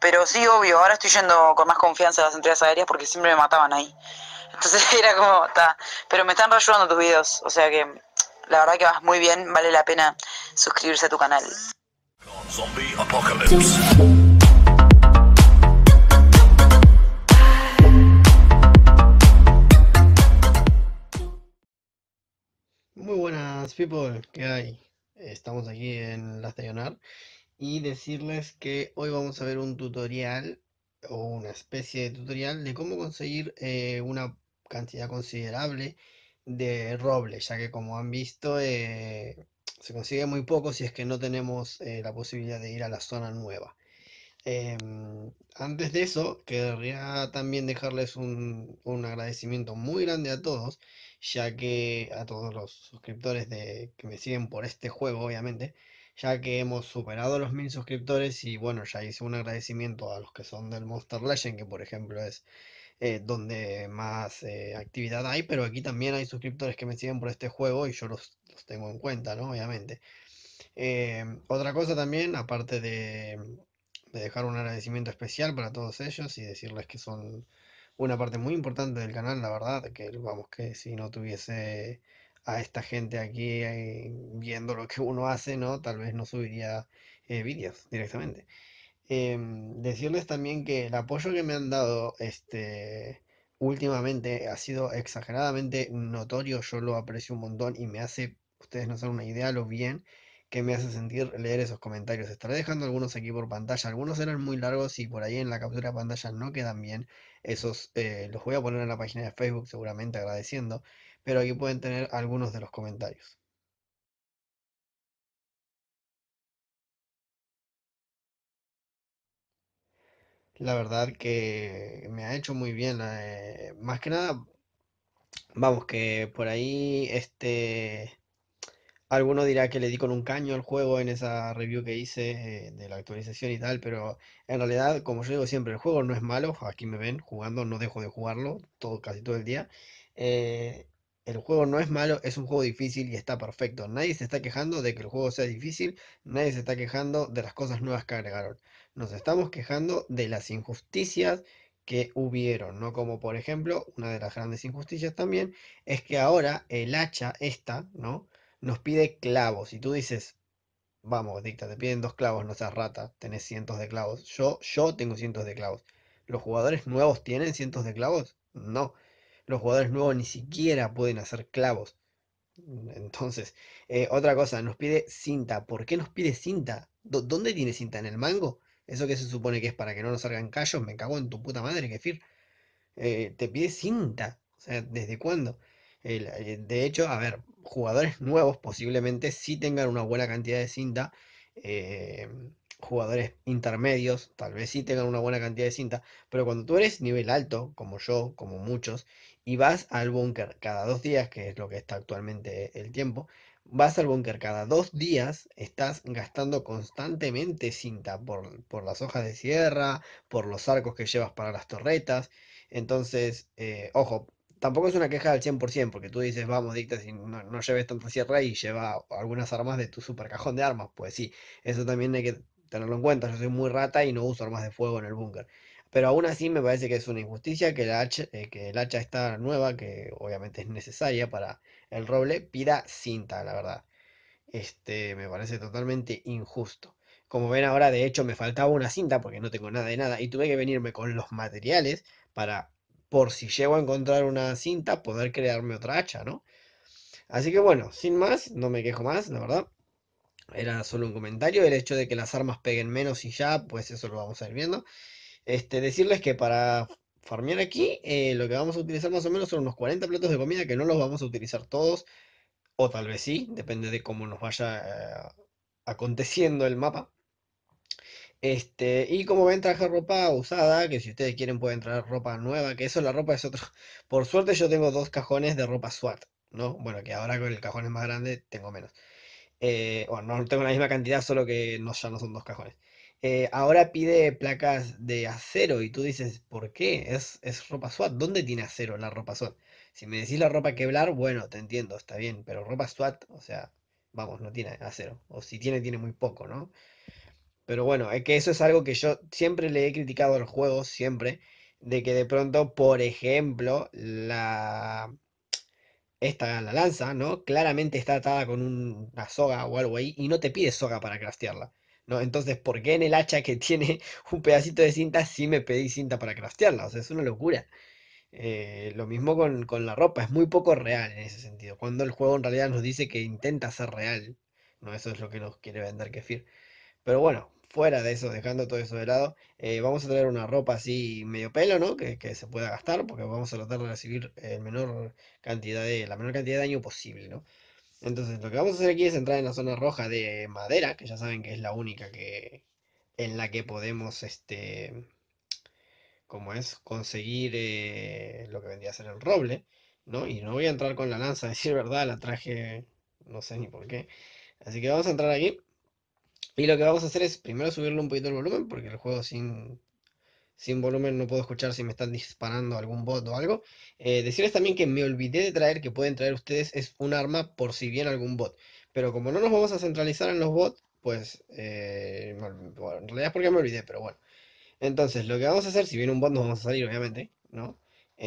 Pero sí, obvio, ahora estoy yendo con más confianza a las entregas aéreas porque siempre me mataban ahí. Entonces era como, está. Pero me están rayando tus videos, o sea que la verdad que vas muy bien, vale la pena suscribirse a tu canal. Muy buenas people, ¿qué hay? Estamos aquí en la estacionar y decirles que hoy vamos a ver un tutorial o una especie de tutorial de cómo conseguir eh, una cantidad considerable de roble, ya que como han visto eh, se consigue muy poco si es que no tenemos eh, la posibilidad de ir a la zona nueva. Em, antes de eso, querría también dejarles un, agradecimiento muy grande a todos, ya que a todos los suscriptores de, que me siguen por este juego, obviamente, ya que hemos superado los mil suscriptores y bueno, ya hice un agradecimiento a los que son del Monster Legend, que por ejemplo es eh, donde más eh, actividad hay, pero aquí también hay suscriptores que me siguen por este juego y yo los, tengo en cuenta, ¿no? Obviamente. Eh, otra cosa también, aparte de, de dejar un agradecimiento especial para todos ellos y decirles que son una parte muy importante del canal, la verdad, que vamos, que si no tuviese a esta gente aquí eh, viendo lo que uno hace, ¿no? Tal vez no subiría eh, vídeos directamente. Em, decirles también que el apoyo que me han dado este, últimamente ha sido exageradamente notorio, yo lo aprecio un montón y me hace, ustedes no saben una idea lo bien que me hace sentir leer esos comentarios. Estaré dejando algunos aquí por pantalla, algunos eran muy largos y por ahí en la captura de pantalla no quedan bien, esos eh, los voy a poner en la página de Facebook seguramente agradeciendo pero aquí pueden tener algunos de los comentarios. La verdad que me ha hecho muy bien, eh, más que nada, vamos, que por ahí este... Alguno dirá que le di con un caño al juego en esa review que hice eh, de la actualización y tal, pero en realidad, como yo digo siempre, el juego no es malo, aquí me ven jugando, no dejo de jugarlo todo, casi todo el día. Eh, el juego no es malo, es un juego difícil y está perfecto. Nadie se está quejando de que el juego sea difícil, nadie se está quejando de las cosas nuevas que agregaron. Nos estamos quejando de las injusticias que hubieron, ¿no? Como por ejemplo, una de las grandes injusticias también es que ahora el hacha esta, ¿no? Nos pide clavos y tú dices, vamos, dicta, te piden dos clavos, no seas rata, tenés cientos de clavos. Yo, yo tengo cientos de clavos. ¿Los jugadores nuevos tienen cientos de clavos? No los jugadores nuevos ni siquiera pueden hacer clavos. Mm, entonces, eh, otra cosa, nos pide cinta. ¿Por qué nos pide cinta? ¿Dónde tiene cinta? ¿En el mango? ¿Eso que se supone que es para que no nos salgan callos? Me cago en tu puta madre, Kefir. Eh, te pide cinta. O sea, ¿desde cuándo? Eh, de hecho, a ver, jugadores nuevos posiblemente sí tengan una buena cantidad de cinta. Eh, jugadores intermedios, tal vez sí tengan una buena cantidad de cinta, pero cuando tú eres nivel alto, como yo, como muchos, y vas al búnker cada dos días, que es lo que está actualmente el tiempo, vas al búnker cada dos días, estás gastando constantemente cinta por, por, las hojas de sierra, por los arcos que llevas para las torretas, entonces, eh, ojo, tampoco es una queja al 100%, porque tú dices, vamos, dicta, no, no, lleves tanta sierra y lleva algunas armas de tu super cajón de armas. Pues sí, eso también hay que tenerlo en cuenta. Yo soy muy rata y no uso armas de fuego en el búnker. Pero aún así me parece que es una injusticia que, la eh, que el hacha está nueva, que obviamente es necesaria para el roble, pida cinta, la verdad. Este, me parece totalmente injusto. Como ven ahora, de hecho, me faltaba una cinta porque no tengo nada de nada y tuve que venirme con los materiales para, por si llego a encontrar una cinta, poder crearme otra hacha, ¿no? Así que bueno, sin más, no me quejo más, la verdad. Era solo un comentario. El hecho de que las armas peguen menos y ya, pues eso lo vamos a ir viendo. Este, decirles que para farmear aquí, eh, lo que vamos a utilizar más o menos son unos 40 platos de comida que no los vamos a utilizar todos. O tal vez sí, depende de cómo nos vaya eh, aconteciendo el mapa. Este, y como ven, traje ropa usada, que si ustedes quieren pueden traer ropa nueva, que eso la ropa es otra Por suerte yo tengo dos cajones de ropa SWAT, ¿no? Bueno, que ahora con el cajón es más grande tengo menos bueno, eh, no tengo la misma cantidad, solo que no, ya no son dos cajones. Eh, ahora pide placas de acero y tú dices, ¿por qué? Es, ropa SWAT. ¿Dónde tiene acero la ropa SWAT? Si me decís la ropa Kevlar, bueno, te entiendo, está bien, pero ropa SWAT, o sea, vamos, no tiene acero. O si tiene, tiene muy poco, ¿no? Pero bueno, es que eso es algo que yo siempre le he criticado al juego, siempre, de que de pronto, por ejemplo, la, esta la lanza, ¿no? Claramente está atada con una soga o algo ahí y no te pide soga para craftearla, ¿no? Entonces, ¿por qué en el hacha que tiene un pedacito de cinta sí me pedí cinta para craftearla? O sea, es una locura. Eh, lo mismo con, con, la ropa, es muy poco real en ese sentido. Cuando el juego en realidad nos dice que intenta ser real, ¿no? Eso es lo que nos quiere vender Kefir. Pero bueno, fuera de eso, dejando todo eso de lado, eh, vamos a traer una ropa así medio pelo, ¿no? Que, se pueda gastar, porque vamos a tratar de recibir menor cantidad de, la menor cantidad de daño posible, ¿no? Entonces, lo que vamos a hacer aquí es entrar en la zona roja de madera, que ya saben que es la única que, en la que podemos, este, como es, conseguir eh, lo que vendría a ser el roble, ¿no? Y no voy a entrar con la lanza, decir verdad, la traje, no sé ni por qué. Así que vamos a entrar aquí. Y lo que vamos a hacer es primero subirle un poquito el volumen, porque el juego sin, sin volumen no puedo escuchar si me están disparando algún bot o algo. Eh, decirles también que me olvidé de traer, que pueden traer ustedes, es un arma por si bien algún bot. Pero como no nos vamos a centralizar en los bots, pues eh, en realidad es porque me olvidé, pero bueno. Entonces, lo que vamos a hacer, si viene un bot nos vamos a salir, obviamente, ¿no?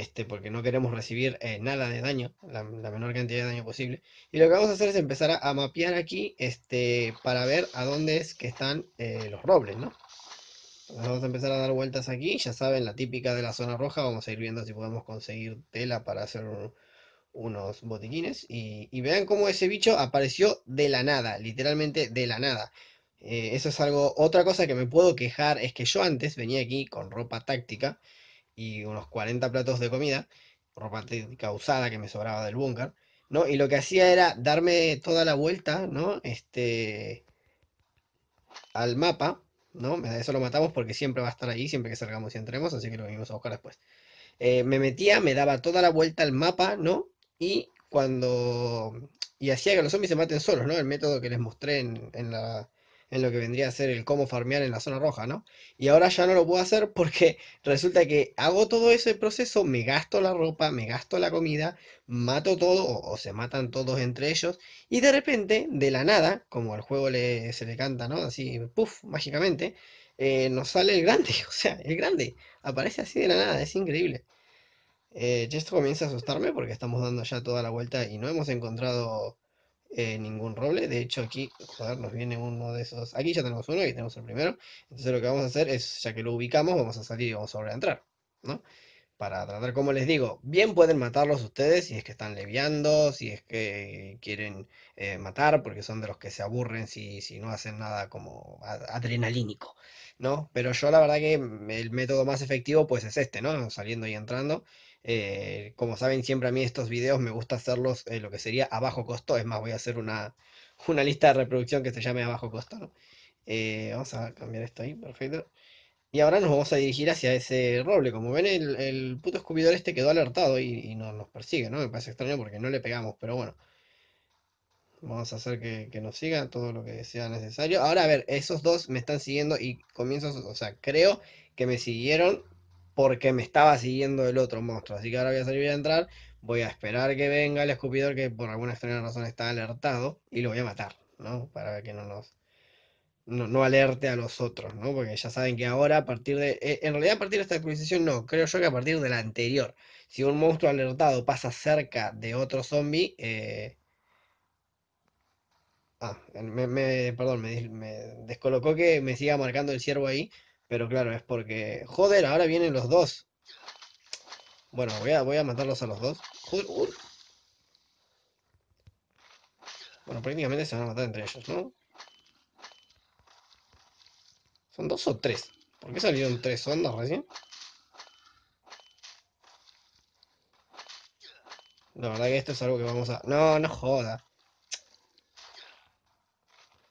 Este, porque no queremos recibir eh, nada de daño, la, menor cantidad de daño posible. Y lo que vamos a hacer es empezar a, mapear aquí este, para ver a dónde es que están eh, los robles, ¿no? vamos a empezar a dar vueltas aquí, ya saben, la típica de la zona roja, vamos a ir viendo si podemos conseguir tela para hacer unos botiquines. Y, vean cómo ese bicho apareció de la nada, literalmente de la nada. Eh, eso es algo, otra cosa que me puedo quejar es que yo antes venía aquí con ropa táctica y unos 40 platos de comida, ropa causada que me sobraba del búnker, ¿no? Y lo que hacía era darme toda la vuelta, ¿no? Este, al mapa, ¿no? Eso lo matamos porque siempre va a estar ahí, siempre que salgamos y entremos, así que lo venimos a buscar después. Eh, me metía, me daba toda la vuelta al mapa, ¿no? Y cuando... Y hacía que los zombies se maten solos, ¿no? El método que les mostré en la en lo que vendría a ser el cómo farmear en la zona roja, ¿no? Y ahora ya no lo puedo hacer porque resulta que hago todo ese proceso, me gasto la ropa, me gasto la comida, mato todo o, se matan todos entre ellos y de repente, de la nada, como al juego se le canta, ¿no? Así, puff, mágicamente, eh, nos sale el grande, o sea, el grande, aparece así de la nada, es increíble. Eh, esto comienza a asustarme porque estamos dando ya toda la vuelta y no hemos encontrado eh, ningún roble. De hecho, aquí, nos viene uno de esos. Aquí ya tenemos uno, aquí tenemos el primero. Entonces lo que vamos a hacer es, ya que lo ubicamos, vamos a salir y vamos a volver a entrar. ¿no? para tratar, como les digo, bien pueden matarlos ustedes si es que están leviando, si es que quieren eh, matar, porque son de los que se aburren si, no hacen nada como adrenalínico, ¿no? Pero yo la verdad que el método más efectivo pues es este, ¿no? Saliendo y entrando. Eh, como saben, siempre a mí estos videos me gusta hacerlos eh, lo que sería a bajo costo, es más, voy a hacer una, una lista de reproducción que se llame a bajo costo, ¿no? vamos a cambiar esto ahí, perfecto. Y ahora nos vamos a dirigir hacia ese roble. Como ven, el, puto escupidor este quedó alertado y, no, nos persigue, ¿no? Me parece extraño porque no le pegamos, pero bueno. Vamos a hacer que, nos siga todo lo que sea necesario. Ahora, a ver, esos dos me están siguiendo y comienzo, o sea, creo que me siguieron porque me estaba siguiendo el otro monstruo. Así que ahora voy a salir a entrar, voy a esperar que venga el escupidor que por alguna extraña razón está alertado y lo voy a matar, ¿no? Para que no nos no, alerte a los otros, ¿no? Porque ya saben que ahora, a partir de. Eh, en realidad, a partir de esta actualización, no. Creo yo que a partir de la anterior. Si un monstruo alertado pasa cerca de otro zombie. Eh, ah, me, perdón, me, descolocó que me siga marcando el ciervo ahí. Pero claro, es porque. Joder, ahora vienen los dos. Bueno, voy a, voy a matarlos a los dos. Bueno, prácticamente se van a matar entre ellos, ¿no? ¿Son dos o tres? ¿Por qué salieron tres ondas recién? La verdad que esto es algo que vamos a... No, no joda.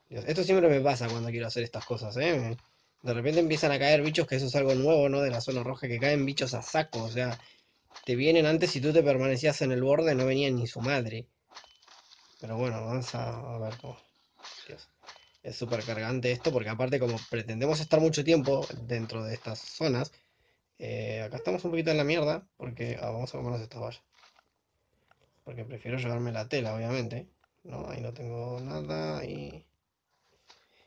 esto siempre me pasa cuando quiero hacer estas cosas, ¿eh? De repente empiezan a caer bichos, que eso es algo nuevo, ¿no? De la zona roja, que caen bichos a saco, o sea... Te vienen antes y tú te permanecías en el borde, no venía ni su madre. Pero bueno, vamos a, a ver cómo... Es súper cargante esto, porque aparte como pretendemos estar mucho tiempo dentro de estas zonas, eh, acá estamos un poquito en la mierda, porque ah, vamos a comernos esta valla. Porque prefiero llevarme la tela, obviamente. No, ahí no tengo nada, y...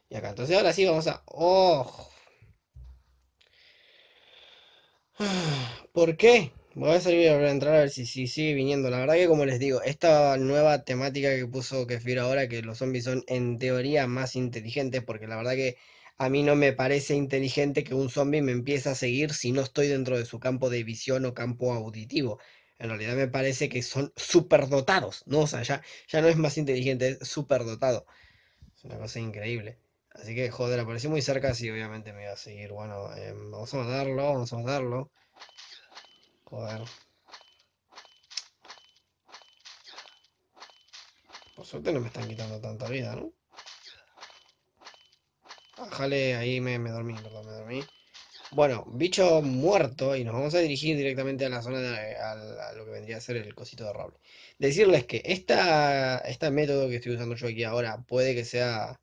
Y acá, entonces ahora sí vamos a... ¡Oh! ¿Por qué? Voy a salir a entrar a ver si, si sigue viniendo. La verdad que como les digo, esta nueva temática que puso Kefir ahora, que los zombies son en teoría más inteligentes, porque la verdad que a mí no me parece inteligente que un zombie me empiece a seguir si no estoy dentro de su campo de visión o campo auditivo. En realidad me parece que son superdotados, ¿no? O sea, ya, no es más inteligente, es dotado, Es una cosa increíble. Así que, joder, apareció muy cerca, sí, obviamente me iba a seguir. Bueno, eh, vamos a matarlo, vamos a matarlo. Joder. Por suerte no me están quitando tanta vida, ¿no? Bájale, ahí me, me, dormí, perdón, me dormí. Bueno, bicho muerto y nos vamos a dirigir directamente a la zona, de, a, lo que vendría a ser el cosito de roble. Decirles que esta, este método que estoy usando yo aquí ahora puede que sea...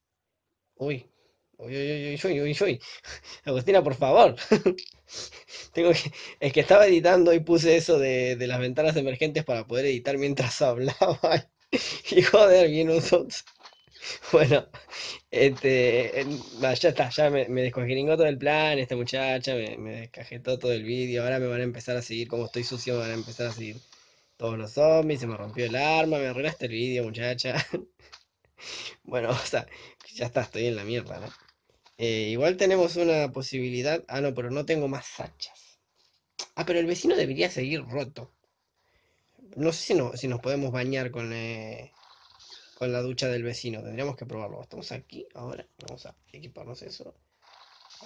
Uy, Uy, uy, Agustina, por favor. Tengo que... Es que estaba editando y puse eso de, las ventanas emergentes para poder editar mientras hablaba. y joder, bien un Bueno, este, ya está, ya me, me todo el plan, esta muchacha, me, descajetó todo el vídeo, ahora me van a empezar a seguir, como estoy sucio, me van a empezar a seguir todos los zombies, se me rompió el arma, me arruinaste el vídeo, muchacha. Bueno, o sea, ya está, estoy en la mierda, ¿no? Eh, igual tenemos una posibilidad. Ah, no, pero no tengo más hachas. Ah, pero el vecino debería seguir roto. No sé si, si nos podemos bañar con, eh, con la ducha del vecino. Tendríamos que probarlo. Estamos aquí ahora. Vamos a equiparnos eso.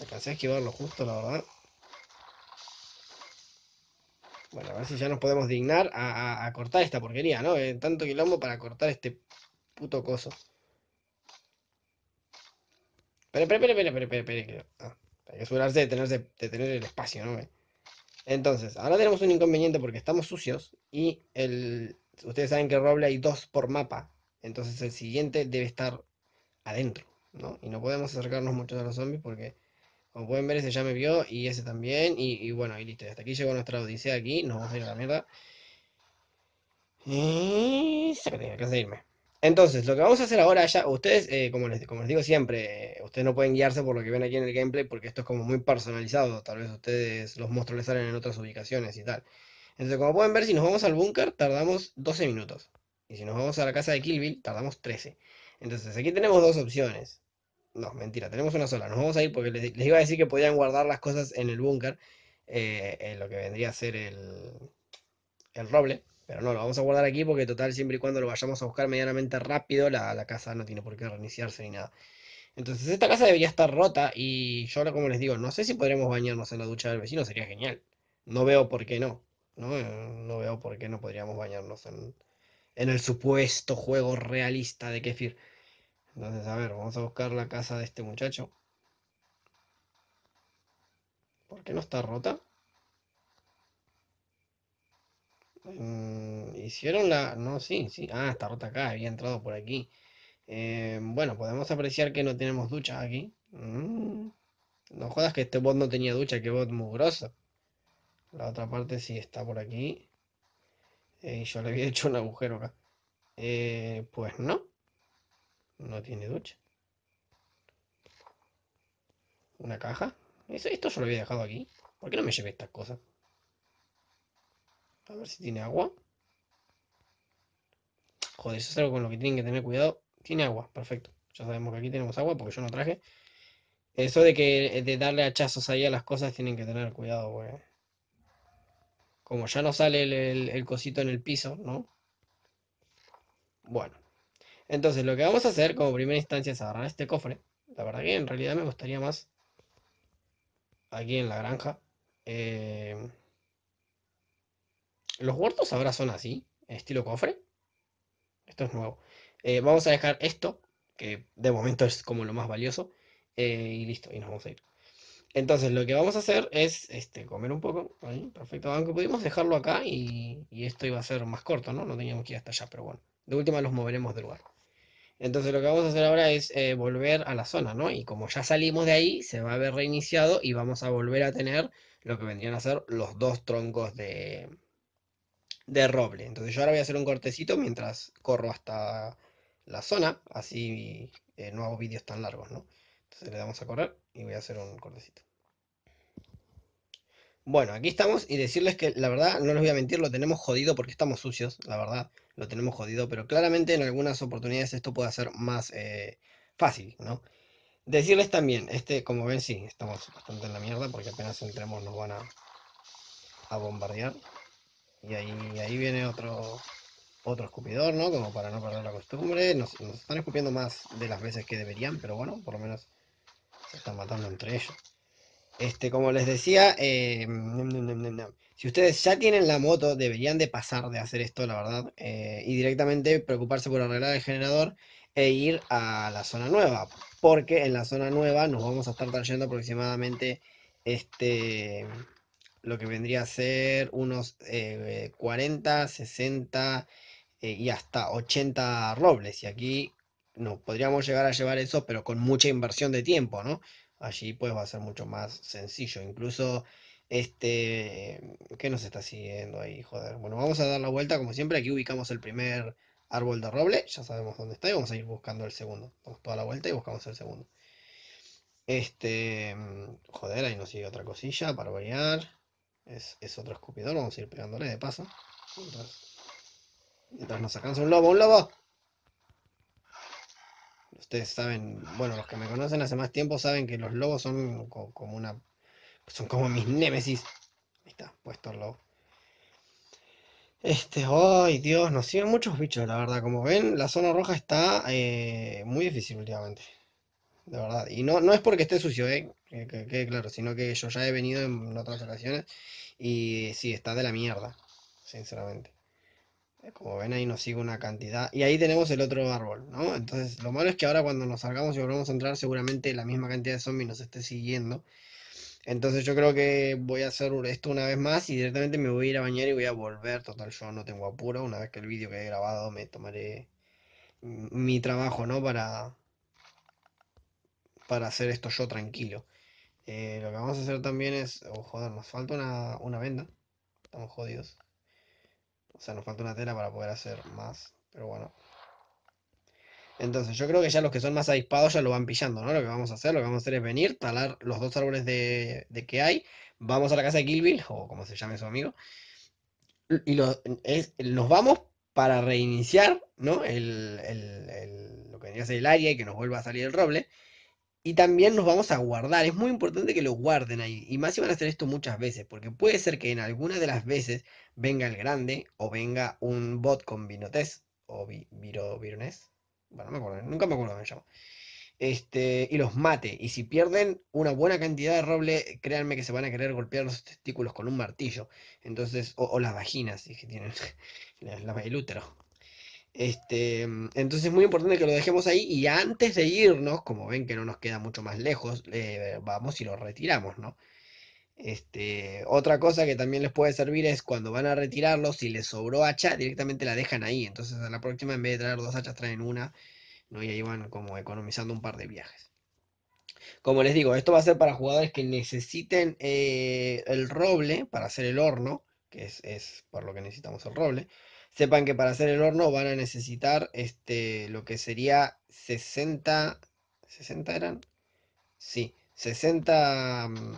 Alcancé a esquivarlo justo, la verdad. Bueno, a ver si ya nos podemos dignar a, cortar esta porquería, ¿no? Eh, tanto quilombo para cortar este puto coso. Pero, espera, espera, espera, espera, espera. Ah, hay que asegurarse de tener, de, tener el espacio, ¿no? Entonces, ahora tenemos un inconveniente porque estamos sucios y el, ustedes saben que roble hay dos por mapa. Entonces el siguiente debe estar adentro, ¿no? Y no podemos acercarnos mucho a los zombies porque, como pueden ver, ese ya me vio y ese también. Y, y bueno, y listo. Hasta aquí llegó nuestra odisea aquí. Nos vamos a ir a la mierda. Y... Se que seguirme. Entonces, lo que vamos a hacer ahora ya, ustedes, eh, como, les, como les digo siempre, eh, ustedes no pueden guiarse por lo que ven aquí en el gameplay porque esto es como muy personalizado, tal vez ustedes los monstruos les salen en otras ubicaciones y tal. Entonces, como pueden ver, si nos vamos al búnker, tardamos 12 minutos. Y si nos vamos a la casa de Killville, tardamos 13. Entonces, aquí tenemos dos opciones. No, mentira, tenemos una sola. Nos vamos a ir porque les, iba a decir que podían guardar las cosas en el búnker, eh, en lo que vendría a ser el, el roble. Pero no, lo vamos a guardar aquí porque total, siempre y cuando lo vayamos a buscar medianamente rápido, la, casa no tiene por qué reiniciarse ni nada. Entonces esta casa debería estar rota y yo ahora como les digo, no sé si podremos bañarnos en la ducha del vecino, sería genial. No veo por qué no. No, eh, veo por qué no podríamos bañarnos en, en el supuesto juego realista de Kefir. Entonces, a ver, vamos a buscar la casa de este muchacho. ¿Por qué no está rota? Mm, hicieron la... No, sí, sí. Ah, está rota acá, había entrado por aquí. Eh, bueno, podemos apreciar que no tenemos ducha aquí. Mm, no jodas que este bot no tenía ducha, que bot mugroso. La otra parte sí está por aquí. Y yo le había hecho un agujero acá. Eh, pues no. No tiene ducha. ¿Una caja? ¿Esto yo lo había dejado aquí? ¿Por qué no me llevé estas cosas? A ver si tiene agua. Joder, eso es algo con lo que tienen que tener cuidado. Tiene agua, perfecto. Ya sabemos que aquí tenemos agua porque yo no traje. Eso de que de darle hachazos ahí a las cosas tienen que tener cuidado, Como ya no sale el, cosito en el piso, ¿no? Bueno. Entonces, lo que vamos a hacer como primera instancia es agarrar este cofre. La verdad que en realidad me gustaría más aquí en la granja. Eh, los huertos ahora son así, estilo cofre. Esto es nuevo. Eh, vamos a dejar esto, que de momento es como lo más valioso. Eh, y listo, y nos vamos a ir. Entonces, lo que vamos a hacer es este, comer un poco. perfecto. Aunque pudimos dejarlo acá y, esto iba a ser más corto, ¿no? No teníamos que ir hasta allá, pero bueno. De última los moveremos de lugar. Entonces, lo que vamos a hacer ahora es eh, volver a la zona, ¿no? Y como ya salimos de ahí, se va a haber reiniciado y vamos a volver a tener lo que vendrían a ser los dos troncos de, de roble. Entonces yo ahora voy a hacer un cortecito mientras corro hasta la zona, así eh, no hago vídeos tan largos, ¿no? Entonces le damos a correr y voy a hacer un cortecito. Bueno, aquí estamos y decirles que la verdad, no les voy a mentir, lo tenemos jodido porque estamos sucios, la verdad, lo tenemos jodido, pero claramente en algunas oportunidades esto puede ser más eh, fácil, ¿no? Decirles también, este, como ven, sí, estamos bastante en la mierda porque apenas entremos nos van a, a bombardear. Y ahí, ahí viene otro, otro escupidor, ¿no? Como para no perder la costumbre. Nos, están escupiendo más de las veces que deberían, pero bueno, por lo menos se están matando entre ellos. Este, como les decía, eh, si ustedes ya tienen la moto, deberían de pasar de hacer esto, la verdad, eh, y directamente preocuparse por arreglar el generador e ir a la zona nueva, porque en la zona nueva nos vamos a estar trayendo aproximadamente este lo que vendría a ser unos 40, eh, 60 eh, y hasta 80 robles. Y aquí nos podríamos llegar a llevar eso, pero con mucha inversión de tiempo, ¿no? Allí pues va a ser mucho más sencillo. Incluso este, ¿qué nos está siguiendo ahí? Joder. Bueno, vamos a dar la vuelta como siempre. Aquí ubicamos el primer árbol de roble. Ya sabemos dónde está y vamos a ir buscando el segundo. Damos toda la vuelta y buscamos el segundo. Este, joder, ahí nos sigue otra cosilla para variar. Es, otro escupidor, vamos a ir pegándole de paso. Mientras, nos alcanza un lobo, un lobo. Ustedes saben, bueno, los que me conocen hace más tiempo saben que los lobos son como una. Son como mis némesis. Ahí está, puesto el lobo. Este, ay Dios, nos siguen muchos bichos, la verdad. Como ven, la zona roja está eh, muy difícil últimamente de verdad. Y no, no es porque esté sucio, ¿eh? que, claro, sino que yo ya he venido en otras ocasiones y sí, está de la mierda, sinceramente. Como ven ahí nos sigue una cantidad. Y ahí tenemos el otro árbol, ¿no? Entonces, lo malo es que ahora cuando nos salgamos y volvamos a entrar, seguramente la misma cantidad de zombies nos esté siguiendo. Entonces yo creo que voy a hacer esto una vez más y directamente me voy a ir a bañar y voy a volver. Total, yo no tengo apuro. Una vez que el vídeo que he grabado me tomaré mi trabajo, ¿no? Para, para hacer esto yo tranquilo. Eh, lo que vamos a hacer también es, oh joder, nos falta una, venda. Estamos jodidos. O sea, nos falta una tela para poder hacer más, pero bueno. Entonces, yo creo que ya los que son más avispados ya lo van pillando, ¿no? Lo que vamos a hacer, lo que vamos a hacer es venir, talar los dos árboles de, que hay, vamos a la casa de Gilville, o como se llame su amigo, y nos vamos para reiniciar, ¿no? El, el, lo que a el área y que nos vuelva a salir el roble y también nos vamos a guardar. Es muy importante que lo guarden ahí. Y más si van a hacer esto muchas veces, porque puede ser que en alguna de las veces venga el grande o venga un bot con vinotes o viro, virones. Bueno, no me nunca me acuerdo cómo se llama. Este, y los mate. Y si pierden una buena cantidad de roble, créanme que se van a querer golpear los testículos con un martillo. Entonces, o, las vaginas, si tienen la, el útero. Este, mm, entonces es muy importante que lo dejemos ahí y antes de irnos, como ven que no nos queda mucho más lejos, eh, vamos y lo retiramos, ¿no? Este, otra cosa que también les puede servir es cuando van a retirarlo, si les sobró hacha, directamente la dejan ahí. Entonces a la próxima, en vez de traer dos hachas, traen una, ¿no? Y ahí van como economizando un par de viajes. Como les digo, esto va a ser para jugadores que necesiten eh, el roble para hacer el horno, que es por lo que necesitamos el roble. Sepan que para hacer el horno van a necesitar este, lo que sería 60, 60 eran, sí, 60 mm,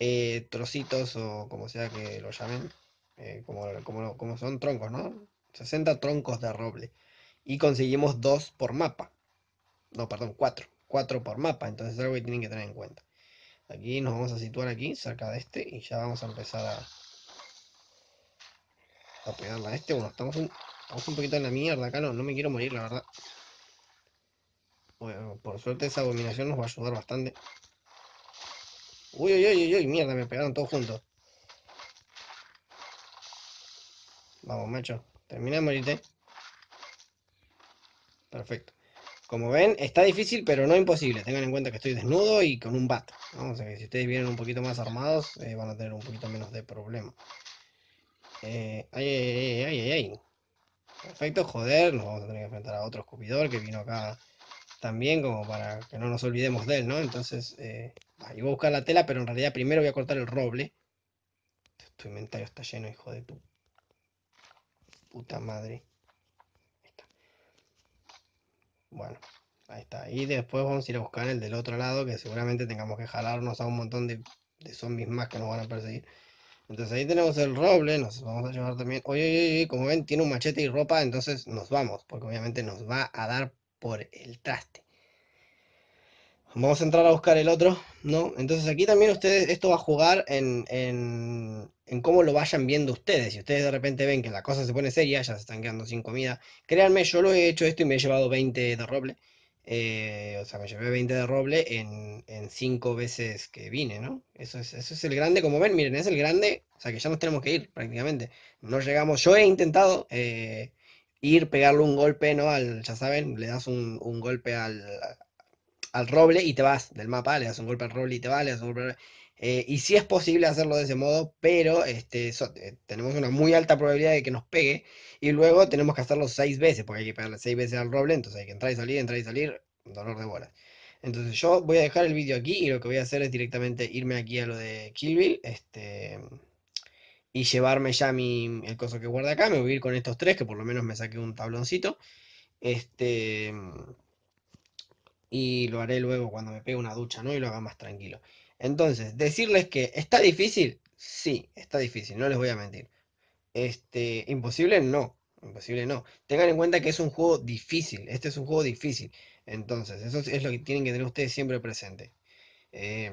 eh, trocitos o como sea que lo llamen, eh, como, como, como son troncos, ¿no? 60 troncos de roble. Y conseguimos 2 por mapa. No, perdón, 4. 4 por mapa. Entonces es algo que tienen que tener en cuenta. Aquí nos vamos a situar aquí, cerca de este, y ya vamos a empezar a, a pegarla a este. Bueno, estamos un, poquito en la mierda acá. No, no me quiero morir, la verdad. por suerte esa abominación nos va a ayudar bastante. Uy, uy, uy, uy, mierda, me pegaron todos juntos. Vamos, macho. Termina de morirte. Perfecto. Como ven, está difícil, pero no imposible. Tengan en cuenta que estoy desnudo y con un bat. Vamos a ver, si ustedes vienen un poquito más armados, eh, van a tener un poquito menos de problema. Eh, ay, ay, ay, Perfecto, joder, nos vamos a tener que enfrentar a otro escupidor que vino acá también, como para que no nos olvidemos de él, ¿no? Entonces, eh, voy a buscar la tela, pero en realidad primero voy a cortar el roble. Tu inventario está lleno, hijo de tu puta madre. Bueno, ahí está. Y después vamos a ir a buscar el del otro lado, que seguramente tengamos que jalarnos a un montón de zombies más que nos van a perseguir. Entonces ahí tenemos el roble, nos vamos a llevar también. Oye, oye, oye, como ven, tiene un machete y ropa, entonces nos vamos, porque obviamente nos va a dar por el traste. Vamos a entrar a buscar el otro, ¿no? Entonces aquí también ustedes, esto va a jugar en, en, cómo lo vayan viendo ustedes. Si ustedes de repente ven que la cosa se pone seria, ya se están quedando sin comida. Créanme, yo lo he hecho esto y me he llevado 20 de roble. Eh, o sea, me llevé 20 de roble en, en cinco veces que vine, ¿no? Eso es, eso es el grande, como ven, miren, es el grande, o sea que ya nos tenemos que ir prácticamente. No llegamos, yo he intentado eh, ir, pegarle un golpe, ¿no? Al, ya saben, le das un, golpe al, al roble y te vas del mapa, le das un golpe al roble y te vas, le das un golpe al roble. Eh, y sí es posible hacerlo de ese modo, pero este, eh, tenemos una muy alta probabilidad de que nos pegue. Y luego tenemos que hacerlo seis veces, porque hay que pegarle seis veces al roble. Entonces hay que entrar y salir, entrar y salir. Dolor de bolas. Entonces yo voy a dejar el vídeo aquí y lo que voy a hacer es directamente irme aquí a lo de Killville. Este, y llevarme ya mi, el coso que guarda acá. Me voy a ir con estos tres, que por lo menos me saqué un tabloncito. Este y lo haré luego cuando me pegue una ducha, ¿no? Y lo haga más tranquilo. Entonces, decirles que está difícil, sí, está difícil, no les voy a mentir. Este, imposible no, imposible no. Tengan en cuenta que es un juego difícil, este es un juego difícil. Entonces, eso es lo que tienen que tener ustedes siempre presente. Eh,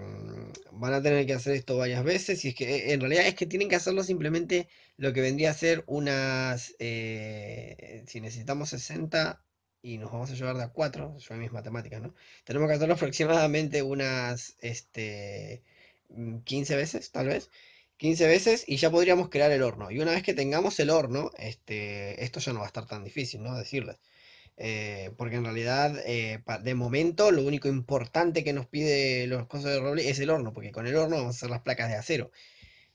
van a tener que hacer esto varias veces y es que en realidad es que tienen que hacerlo simplemente lo que vendría a ser unas, eh, si necesitamos 60, y nos vamos a llevar de a 4, yo mis matemáticas, ¿no? Tenemos que hacerlo aproximadamente unas este, 15 mm, veces, tal vez. 15 veces y ya podríamos crear el horno. Y una vez que tengamos el horno, este, esto ya no va a estar tan difícil, ¿no? Decirles. Eh, porque en realidad, eh, de momento, lo único importante que nos pide los cosas de roble es el horno, porque con el horno vamos a hacer las placas de acero.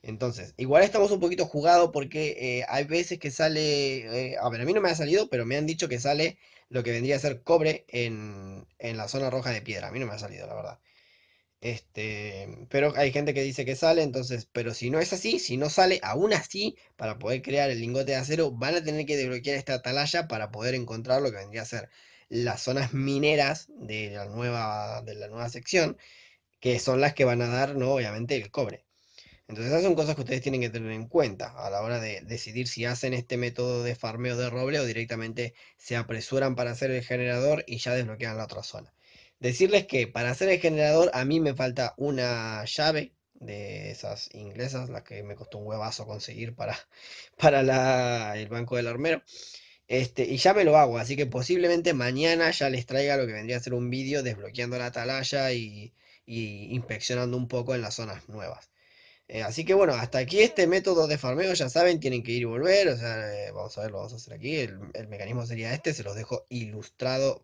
Entonces, igual estamos un poquito jugados porque eh, hay veces que sale, eh, a ver, a mí no me ha salido, pero me han dicho que sale lo que vendría a ser cobre en, en, la zona roja de piedra. A mí no me ha salido, la verdad. Este, pero hay gente que dice que sale, entonces, pero si no es así, si no sale, aún así, para poder crear el lingote de acero, van a tener que desbloquear esta atalaya para poder encontrar lo que vendría a ser las zonas mineras de la nueva, de la nueva sección, que son las que van a dar, ¿no? Obviamente, el cobre. Entonces esas son cosas que ustedes tienen que tener en cuenta a la hora de decidir si hacen este método de farmeo de roble o directamente se apresuran para hacer el generador y ya desbloquean la otra zona. Decirles que para hacer el generador a mí me falta una llave de esas inglesas, las que me costó un huevazo conseguir para, para el banco del armero. Este, y ya me lo hago, así que posiblemente mañana ya les traiga lo que vendría a ser un vídeo desbloqueando la atalaya y, y inspeccionando un poco en las zonas nuevas. Eh, así que bueno, hasta aquí este método de farmeo, ya saben, tienen que ir y volver, o sea, eh, vamos a ver, lo vamos a hacer aquí, el, mecanismo sería este, se los dejo ilustrado,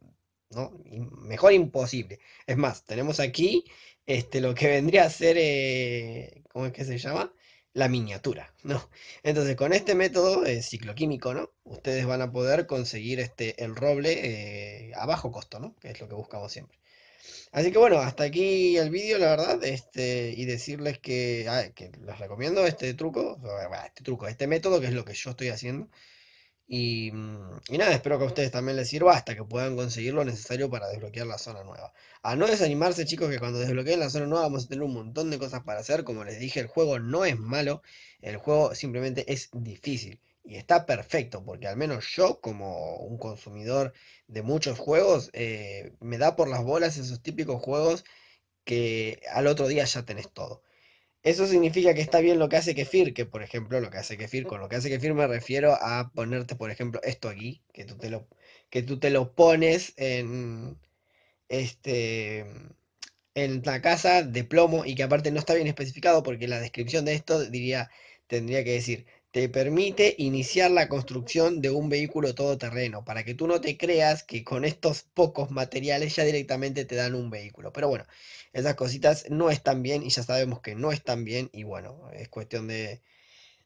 ¿no? Mejor imposible. Es más, tenemos aquí este, lo que vendría a ser, eh, ¿cómo es que se llama? La miniatura, ¿no? Entonces, con este método cicloquímico, ¿no? Ustedes van a poder conseguir este, el roble a bajo costo, ¿no? Que es lo que buscamos siempre. Así que bueno, hasta aquí el vídeo, la verdad, este, y decirles ah, que, les recomiendo este truco, este truco, este método, que es lo que yo estoy haciendo. Y, mm, y, nada, espero que a ustedes también les sirva hasta que puedan conseguir lo necesario para desbloquear la zona nueva. A no desanimarse, chicos, que cuando desbloqueen la zona nueva vamos a tener un montón de cosas para hacer. Como les dije, el juego no es malo, el juego simplemente es difícil. Y está perfecto, porque al menos yo, como un consumidor de muchos juegos, eh, me da por las bolas esos típicos juegos que al otro día ya tenés todo. Eso significa que está bien lo que hace Kefir, que por ejemplo, lo que hace Kefir, con lo que hace Kefir me refiero a ponerte, por ejemplo, esto aquí, que tú te lo, que tú te lo pones en este en la casa de plomo y que aparte no está bien especificado porque la descripción de esto diría tendría que decir te permite iniciar la construcción de un vehículo todoterreno, para que tú no te creas que con estos pocos materiales ya directamente te dan un vehículo. Pero bueno, esas cositas no están bien y ya sabemos que no están bien y bueno, es cuestión de,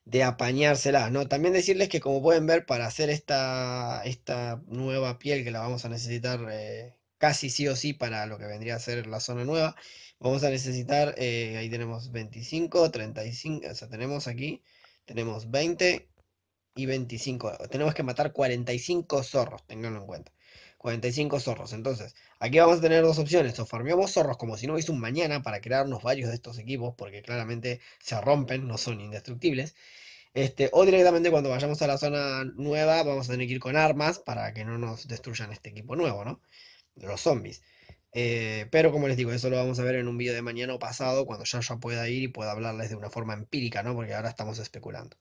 de apañárselas, ¿no? También decirles que como pueden ver, para hacer esta, esta nueva piel que la vamos a necesitar eh, casi sí o sí para lo que vendría a ser la zona nueva, vamos a necesitar, eh, ahí tenemos 25, 35, o sea, tenemos aquí... Tenemos 20 y 25. Tenemos que matar 45 zorros, tenganlo en cuenta. 45 zorros. Entonces, aquí vamos a tener dos opciones. O farmeamos zorros como si no hubiese un mañana para crearnos varios de estos equipos, porque claramente se rompen, no son indestructibles. Este, o directamente cuando vayamos a la zona nueva, vamos a tener que ir con armas para que no nos destruyan este equipo nuevo, ¿no? Los zombies. Eh, pero como les digo, eso lo vamos a ver en un vídeo de mañana o pasado, cuando ya yo pueda ir y pueda hablarles de una forma empírica, ¿no? Porque ahora estamos especulando.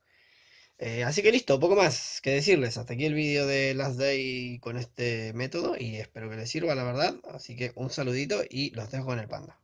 Eh, así que listo, poco más que decirles. Hasta aquí el vídeo de Last Day con este método y espero que les sirva, la verdad. Así que un saludito y los dejo con el panda.